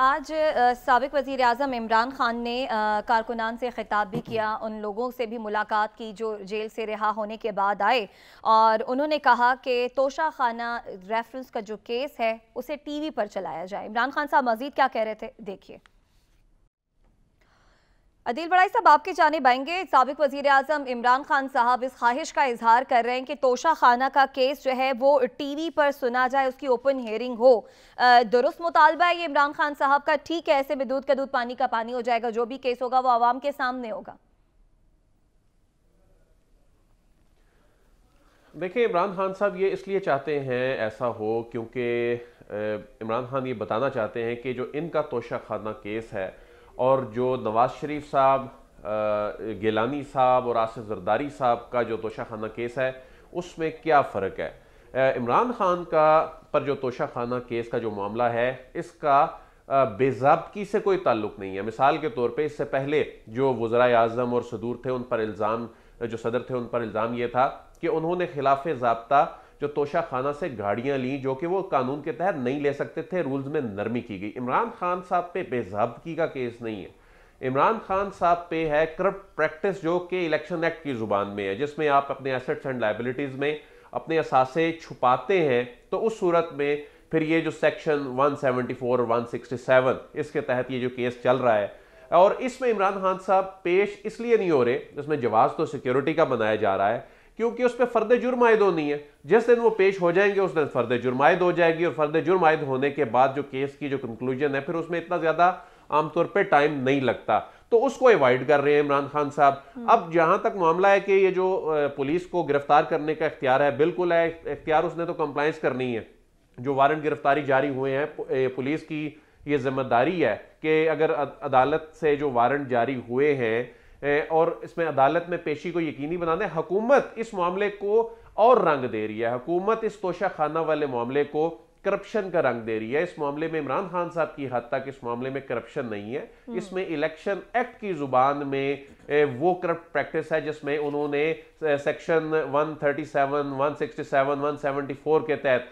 आज सबक वज़ी अजम इमरान ख़ान ने कारकुनान से ख़िताब भी किया उन लोगों से भी मुलाकात की जो जेल से रिहा होने के बाद आए और उन्होंने कहा कि तोशा खाना रेफरेंस का जो केस है उसे टी वी पर चलाया जाए इमरान खान साहब मज़ीद क्या कह रहे थे देखिए अदील बड़ा साहब आपके जाने बाएंगे सबक वजीर अजम इमरान खान साहब इस ख्वाहिश का इजहार कर रहे हैं कि तोशा खाना का केस जो है वो टी वी पर सुना जाए उसकी ओपन हेयरिंग हो दुरुस्त मुतालबा है ये इमरान खान साहब का ठीक है ऐसे में दूध का दूध पानी का पानी हो जाएगा जो भी केस होगा वो आवाम के सामने होगा देखिए इमरान खान साहब ये इसलिए चाहते हैं ऐसा हो क्योंकि इमरान खान ये बताना चाहते हैं कि जो इनका तोशा खाना केस है और जो नवाज़ शरीफ साहब गिलानी साहब और आसिफ जरदारी साहब का जो तोशाखाना केस है उसमें क्या फ़र्क है इमरान खान का पर जो तोशाखाना केस का जो मामला है इसका बेजाबकी से कोई ताल्लुक नहीं है मिसाल के तौर पे इससे पहले जो वज़रा अजम और सदूर थे उन पर इल्ज़ाम जो सदर थे उन पर इल्ज़ाम ये था कि उन्होंने खिलाफ ज़बता जो तोशा खाना से गाड़ियां ली जो कि वो कानून के तहत नहीं ले सकते थे रूल्स में नरमी की गई इमरान खान साहब पे बेजाबगी का केस नहीं है इमरान खान साहब पे है करप्ट प्रैक्टिस जो कि इलेक्शन एक्ट की ज़ुबान में है जिसमें आप अपने एसेट्स एंड लाइबिलिटीज़ में अपने असासे छुपाते हैं तो उस सूरत में फिर ये जो सेक्शन 174 167 इसके तहत ये जो केस चल रहा है और इसमें इमरान खान साहब पेश इसलिए नहीं हो रहे जिसमें जवाब तो सिक्योरिटी का बनाया जा रहा है क्योंकि उस पर फर्द जुर्म आयद होनी है जिस दिन वो पेश हो जाएंगे उस दिन फर्द जुर्म आयद हो जाएगी और फर्द जुर्म आयद होने के बाद जो केस की जो कंक्लूजन है फिर उसमें इतना ज़्यादा आमतौर पर टाइम नहीं लगता तो उसको अवॉइड कर रहे हैं इमरान खान साहब हम्म। अब जहां तक मामला है कि ये जो पुलिस को गिरफ्तार करने का इख्तियार है बिल्कुल है इख्तियार उसने तो कंप्लाइंस करनी है जो वारंट गिरफ्तारी जारी हुए हैं पुलिस की ये जिम्मेदारी है कि अगर अदालत से जो वारंट जारी हुए हैं और इसमें अदालत में पेशी को यकीनी बनाने हकूमत इस मामले को और रंग दे रही है हकूमत इस तोशा खाना वाले मामले को करप्शन का रंग दे रही है इस मामले में इमरान खान साहब की हद तक इस मामले में करप्शन नहीं है हम्म। इसमें इलेक्शन एक्ट की जुबान में वो करप्ट प्रैक्टिस है जिसमें उन्होंने सेक्शन 137, 167, 174 के तहत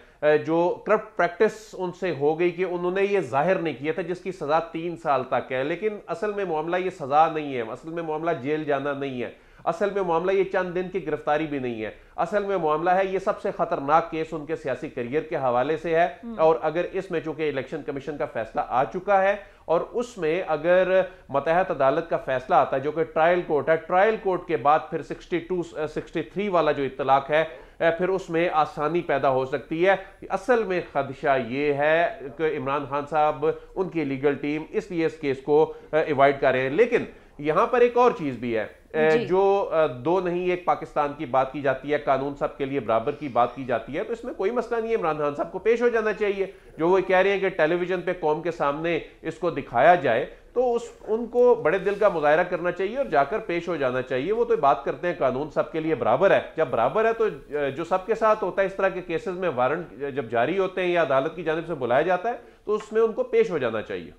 जो करप्ट प्रैक्टिस उनसे हो गई कि उन्होंने ये जाहिर नहीं किया था जिसकी सजा तीन साल तक है लेकिन असल में मामला ये सजा नहीं है असल में मामला जेल जाना नहीं है असल में मामला ये चंद दिन की गिरफ्तारी भी नहीं है असल में मामला है ये सबसे खतरनाक केस उनके सियासी करियर के हवाले से है हम्म। और अगर इसमें चूंकि इलेक्शन कमीशन का फैसला आ चुका है और उसमें अगर मतहत अदालत का फैसला आता है जो कि ट्रायल कोर्ट है ट्रायल कोर्ट के बाद फिर 62 63 वाला जो इतलाक है फिर उसमें आसानी पैदा हो सकती है असल में खदशा ये है कि इमरान खान साहब उनकी लीगल टीम इसलिए इस केस को अवॉइड कर रहे हैं लेकिन यहां पर एक और चीज भी है जो दो नहीं एक पाकिस्तान की बात की जाती है कानून सब के लिए बराबर की बात की जाती है तो इसमें कोई मसला नहीं है इमरान खान साहब को पेश हो जाना चाहिए जो वो कह रहे हैं कि टेलीविजन पे कौम के सामने इसको दिखाया जाए तो उस उनको बड़े दिल का मुजाहरा करना चाहिए और जाकर पेश हो जाना चाहिए वो तो बात करते हैं कानून सबके लिए बराबर है जब बराबर है तो जो सबके साथ होता है इस तरह के केसेस में वारंट जब जारी होते हैं या अदालत की जानब से बुलाया जाता है तो उसमें उनको पेश हो जाना चाहिए